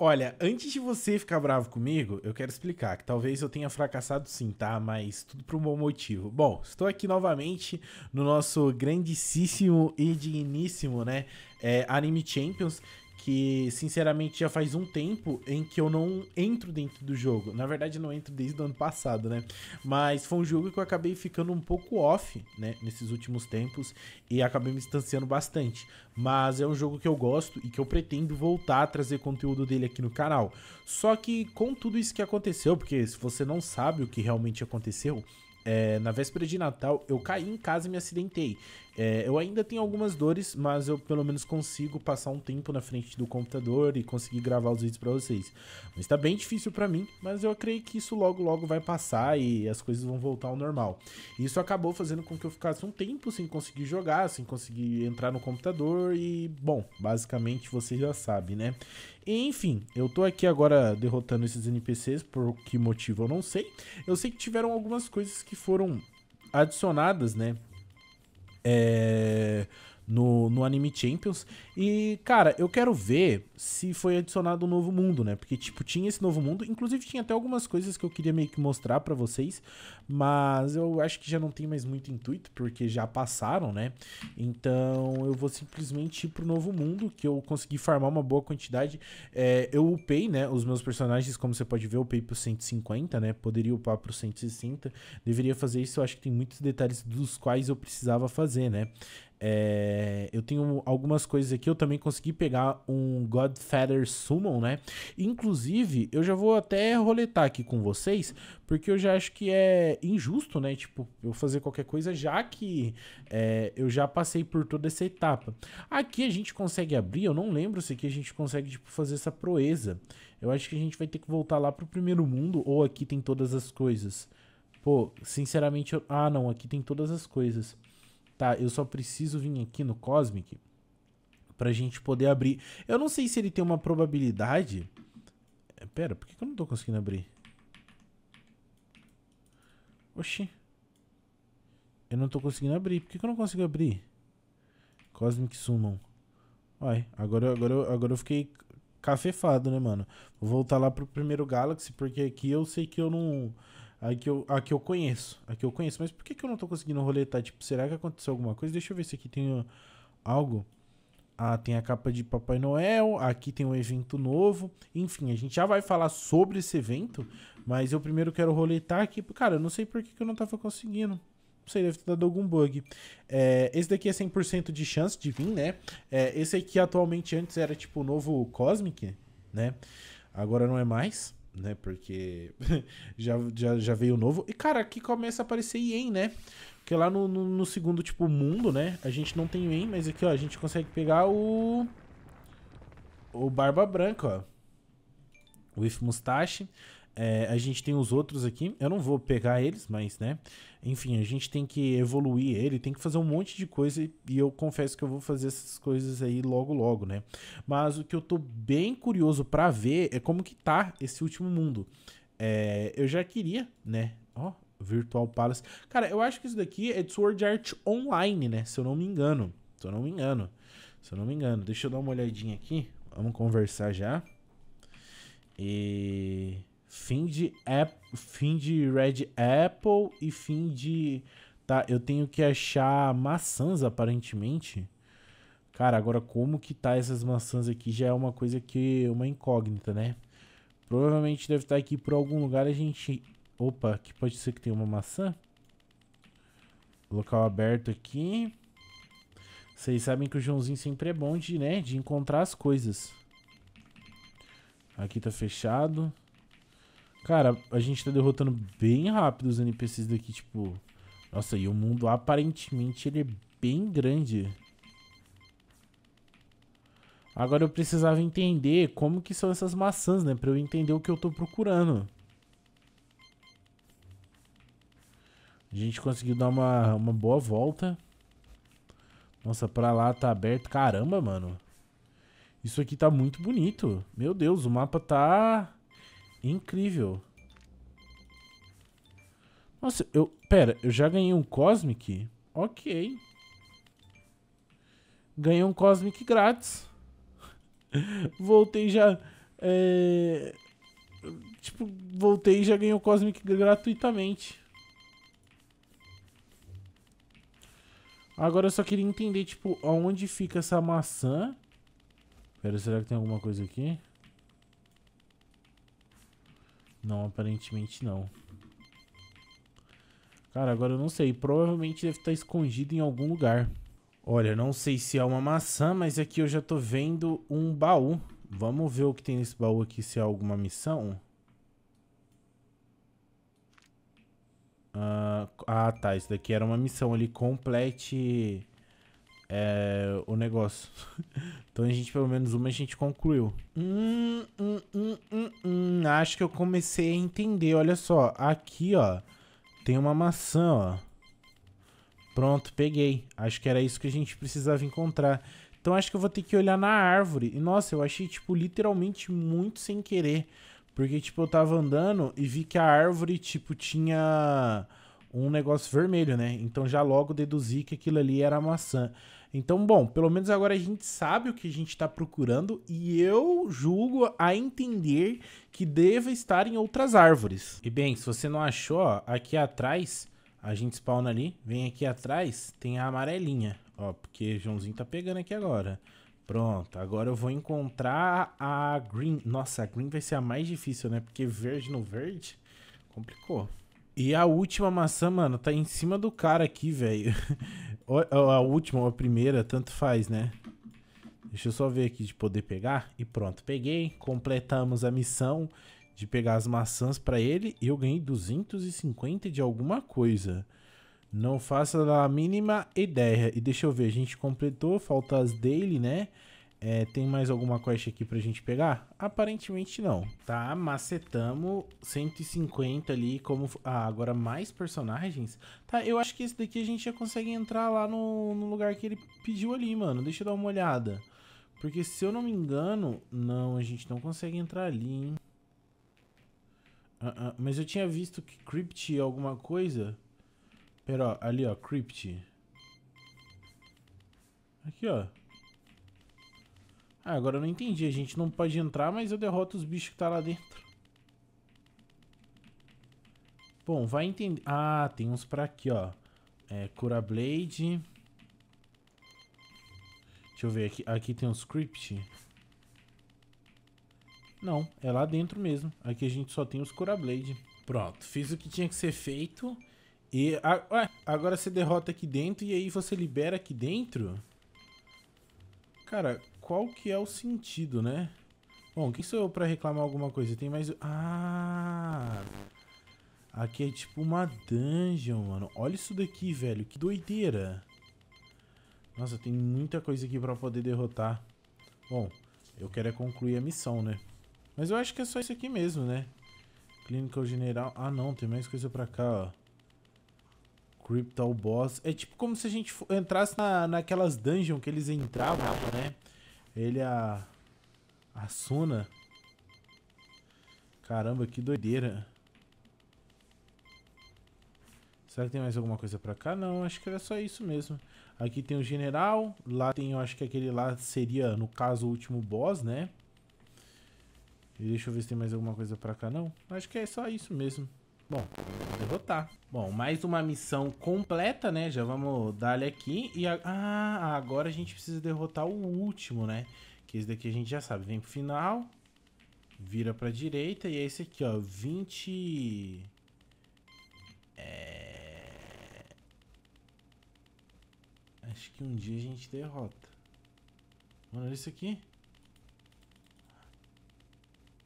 Olha, antes de você ficar bravo comigo, eu quero explicar que talvez eu tenha fracassado sim, tá? Mas tudo por um bom motivo. Bom, estou aqui novamente no nosso grandíssimo e digníssimo, né? É, Anime Champions, que sinceramente já faz um tempo em que eu não entro dentro do jogo. Na verdade, não entro desde o ano passado, né? Mas foi um jogo que eu acabei ficando um pouco off, né, nesses últimos tempos e acabei me distanciando bastante. Mas é um jogo que eu gosto e que eu pretendo voltar a trazer conteúdo dele aqui no canal. Só que com tudo isso que aconteceu, porque se você não sabe o que realmente aconteceu, é, na véspera de Natal, eu caí em casa e me acidentei. É, eu ainda tenho algumas dores, mas eu pelo menos consigo passar um tempo na frente do computador e conseguir gravar os vídeos para vocês. Mas tá bem difícil para mim, mas eu creio que isso logo logo vai passar e as coisas vão voltar ao normal. Isso acabou fazendo com que eu ficasse um tempo sem conseguir jogar, sem conseguir entrar no computador e, bom, basicamente você já sabe, né? Enfim, eu tô aqui agora derrotando esses NPCs, por que motivo eu não sei. Eu sei que tiveram algumas coisas que foram adicionadas, né, えー no, no Anime Champions. E, cara, eu quero ver se foi adicionado um novo mundo, né? Porque, tipo, tinha esse novo mundo. Inclusive, tinha até algumas coisas que eu queria meio que mostrar para vocês. Mas eu acho que já não tem mais muito intuito, porque já passaram, né? Então, eu vou simplesmente ir pro novo mundo, que eu consegui farmar uma boa quantidade. É, eu upei, né? Os meus personagens, como você pode ver, eu upei pro 150, né? Poderia upar pro 160. Deveria fazer isso. Eu acho que tem muitos detalhes dos quais eu precisava fazer, né? É, eu tenho algumas coisas aqui. Eu também consegui pegar um Godfather Summon, né? Inclusive, eu já vou até roletar aqui com vocês, porque eu já acho que é injusto, né? Tipo, eu fazer qualquer coisa já que é, eu já passei por toda essa etapa. Aqui a gente consegue abrir, eu não lembro se aqui a gente consegue tipo, fazer essa proeza. Eu acho que a gente vai ter que voltar lá pro primeiro mundo, ou aqui tem todas as coisas. Pô, sinceramente, eu... ah não, aqui tem todas as coisas tá, eu só preciso vir aqui no Cosmic pra gente poder abrir. Eu não sei se ele tem uma probabilidade... É, pera, por que eu não tô conseguindo abrir? Oxi. Eu não tô conseguindo abrir. Por que, que eu não consigo abrir? Cosmic Summon. Uai, agora, agora, agora eu fiquei cafefado, né, mano? Vou voltar lá pro primeiro Galaxy, porque aqui eu sei que eu não... A que, eu, a que eu conheço. A que eu conheço. Mas por que, que eu não tô conseguindo roletar? Tipo, será que aconteceu alguma coisa? Deixa eu ver se aqui tem uh, algo. Ah, tem a capa de Papai Noel, aqui tem um evento novo. Enfim, a gente já vai falar sobre esse evento, mas eu primeiro quero roletar aqui. Cara, eu não sei por que, que eu não tava conseguindo. Não sei, deve ter dado algum bug. É, esse daqui é 100% de chance de vir, né? É, esse aqui atualmente antes era tipo o novo Cosmic, né? Agora não é mais né? Porque já, já, já veio novo. E, cara, aqui começa a aparecer IEM, né? Porque lá no, no, no, segundo, tipo, mundo, né? A gente não tem IEM, mas aqui, ó, a gente consegue pegar o... O Barba Branca, ó. O If Mustache. É, a gente tem os outros aqui. Eu não vou pegar eles, mas, né? Enfim, a gente tem que evoluir ele, tem que fazer um monte de coisa. E eu confesso que eu vou fazer essas coisas aí logo, logo, né? Mas o que eu tô bem curioso para ver é como que tá esse último mundo. É, eu já queria, né? Ó, Virtual Palace. Cara, eu acho que isso daqui é de Sword Art Online, né? Se eu não me engano. Se eu não me engano. Se eu não me engano. Deixa eu dar uma olhadinha aqui. Vamos conversar já. E... Fim de, ap, fim de Red Apple e fim de... Tá, eu tenho que achar maçãs, aparentemente. Cara, agora como que tá essas maçãs aqui já é uma coisa que... Uma incógnita, né? Provavelmente deve estar tá aqui por algum lugar a gente... Opa, aqui pode ser que tenha uma maçã. Local aberto aqui. Vocês sabem que o Joãozinho sempre é bom de, né? De encontrar as coisas. Aqui tá fechado. Cara, a gente tá derrotando bem rápido os NPCs daqui, tipo... Nossa, e o mundo aparentemente ele é bem grande. Agora eu precisava entender como que são essas maçãs, né? Pra eu entender o que eu tô procurando. A gente conseguiu dar uma, uma boa volta. Nossa, pra lá tá aberto. Caramba, mano. Isso aqui tá muito bonito. Meu Deus, o mapa tá... Incrível. Nossa, eu... Pera, eu já ganhei um Cosmic? Ok. Ganhei um Cosmic grátis. voltei já... É... Tipo, voltei e já ganhei o Cosmic gratuitamente. Agora eu só queria entender, tipo, aonde fica essa maçã. Pera, será que tem alguma coisa aqui? Não, aparentemente não. Cara, agora eu não sei. Provavelmente deve estar tá escondido em algum lugar. Olha, não sei se é uma maçã, mas aqui eu já tô vendo um baú. Vamos ver o que tem nesse baú aqui, se é alguma missão. Ah, ah tá. Isso daqui era uma missão ali. Complete é, o negócio. então a gente, pelo menos uma, a gente concluiu. Hum hum, hum, hum, hum, acho que eu comecei a entender. Olha só, aqui, ó, tem uma maçã, ó. Pronto, peguei. Acho que era isso que a gente precisava encontrar. Então acho que eu vou ter que olhar na árvore. E nossa, eu achei, tipo, literalmente muito sem querer. Porque, tipo, eu tava andando e vi que a árvore, tipo, tinha um negócio vermelho, né? Então já logo deduzi que aquilo ali era maçã. Então, bom, pelo menos agora a gente sabe o que a gente está procurando e eu julgo a entender que deva estar em outras árvores. E bem, se você não achou, ó, aqui atrás, a gente spawna ali, vem aqui atrás, tem a amarelinha, ó, porque Joãozinho tá pegando aqui agora. Pronto, agora eu vou encontrar a green. Nossa, a green vai ser a mais difícil, né? Porque verde no verde complicou. E a última maçã, mano, tá em cima do cara aqui, velho. a última ou a primeira, tanto faz, né? Deixa eu só ver aqui de poder pegar. E pronto, peguei. Completamos a missão de pegar as maçãs pra ele. E eu ganhei 250 de alguma coisa. Não faço a mínima ideia. E deixa eu ver, a gente completou, falta as dele, né? É, tem mais alguma quest aqui pra gente pegar? Aparentemente não, tá? Macetamos 150 ali, como... Ah, agora mais personagens? Tá, eu acho que esse daqui a gente já consegue entrar lá no, no lugar que ele pediu ali, mano. Deixa eu dar uma olhada. Porque se eu não me engano... Não, a gente não consegue entrar ali, hein? Uh -uh. Mas eu tinha visto que Crypt é alguma coisa... Pera, ó, ali, ó, Crypt. Aqui, ó. Ah, agora eu não entendi. A gente não pode entrar, mas eu derroto os bichos que tá lá dentro. Bom, vai entender... Ah, tem uns pra aqui, ó. É, cura blade. Deixa eu ver aqui. Aqui tem um script. Não, é lá dentro mesmo. Aqui a gente só tem os cura blade. Pronto, fiz o que tinha que ser feito. E ué, agora você derrota aqui dentro e aí você libera aqui dentro? Cara, qual que é o sentido, né? Bom, quem sou eu pra reclamar alguma coisa? Tem mais... Ah... Aqui é tipo uma dungeon, mano. Olha isso daqui, velho. Que doideira. Nossa, tem muita coisa aqui pra poder derrotar. Bom, eu quero é concluir a missão, né? Mas eu acho que é só isso aqui mesmo, né? Clínica General... Ah, não. Tem mais coisa pra cá, ó. Cryptal Boss. É tipo como se a gente entrasse na, naquelas dungeons que eles entravam, né? Ele a... A Suna. Caramba, que doideira. Será que tem mais alguma coisa pra cá? Não, acho que era só isso mesmo. Aqui tem o general. Lá tem, eu acho que aquele lá seria, no caso, o último boss, né? E deixa eu ver se tem mais alguma coisa pra cá, não. Acho que é só isso mesmo. Bom, derrotar. Tá. Bom, mais uma missão completa, né? Já vamos dar-lhe aqui. E a... ah, agora a gente precisa derrotar o último, né? Que esse daqui a gente já sabe. Vem pro final, vira pra direita e é esse aqui, ó. 20... É... Acho que um dia a gente derrota. Mano, olha isso aqui.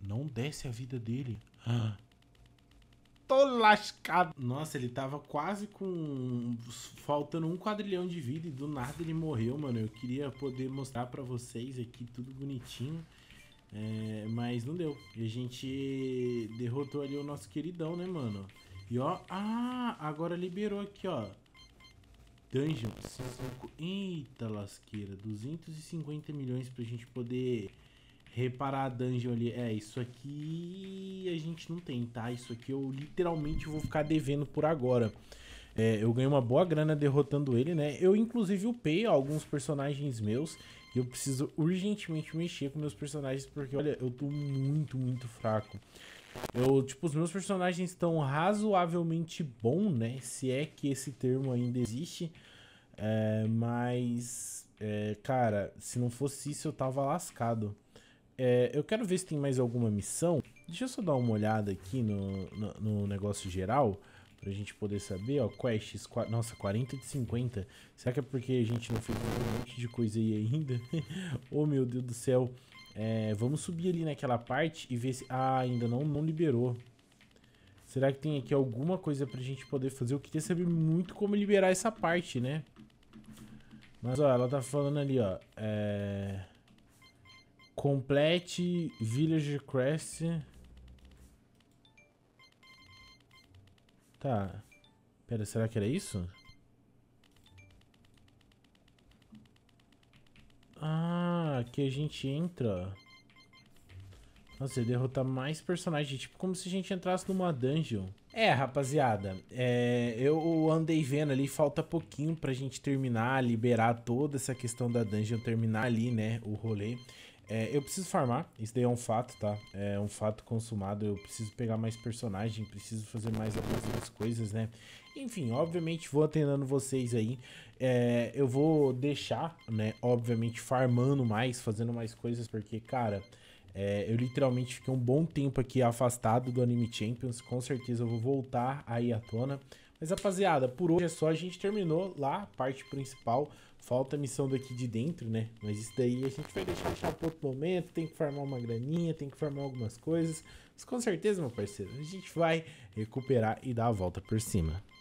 Não desce a vida dele. Ah tô lascado. Nossa, ele tava quase com. faltando um quadrilhão de vida e do nada ele morreu, mano. Eu queria poder mostrar para vocês aqui tudo bonitinho. É, mas não deu. E a gente derrotou ali o nosso queridão, né, mano? E ó. Ah, agora liberou aqui, ó. Dungeon. 5... Eita lasqueira. 250 milhões pra gente poder reparar a dungeon ali. É, isso aqui a gente não tem, tá? Isso aqui eu literalmente vou ficar devendo por agora. É, eu ganhei uma boa grana derrotando ele, né? Eu, inclusive, upei alguns personagens meus. E eu preciso urgentemente mexer com meus personagens, porque, olha, eu tô muito, muito fraco. Eu, tipo, os meus personagens estão razoavelmente bom, né? Se é que esse termo ainda existe. É, mas, é, cara, se não fosse isso, eu tava lascado. É, eu quero ver se tem mais alguma missão. Deixa eu só dar uma olhada aqui no, no, no negócio geral. Pra gente poder saber, ó, quests, nossa, 40 de 50. Será que é porque a gente não fez um monte de coisa aí ainda? oh, meu Deus do céu. É, vamos subir ali naquela parte e ver se... Ah, ainda não, não liberou. Será que tem aqui alguma coisa pra gente poder fazer? Eu queria saber muito como liberar essa parte, né? Mas, ó, ela tá falando ali, ó. É... Complete Village Quest. Tá. Pera, será que era isso? Ah, aqui a gente entra. Nossa, ia derrotar mais personagens. Tipo, como se a gente entrasse numa dungeon. É, rapaziada. É, eu andei vendo ali, falta pouquinho pra gente terminar, liberar toda essa questão da dungeon, terminar ali, né, o rolê. É, eu preciso farmar, isso daí é um fato, tá? É um fato consumado, eu preciso pegar mais personagem, preciso fazer mais algumas coisas, né? Enfim, obviamente vou atendendo vocês aí. É, eu vou deixar, né, obviamente, farmando mais, fazendo mais coisas, porque, cara... É, eu literalmente fiquei um bom tempo aqui afastado do Anime Champions, com certeza eu vou voltar aí à tona. Mas rapaziada, por hoje é só, a gente terminou lá a parte principal Falta missão daqui de dentro, né? Mas isso daí a gente vai deixar, deixar para outro momento. Tem que farmar uma graninha, tem que farmar algumas coisas. Mas com certeza, meu parceiro, a gente vai recuperar e dar a volta por cima.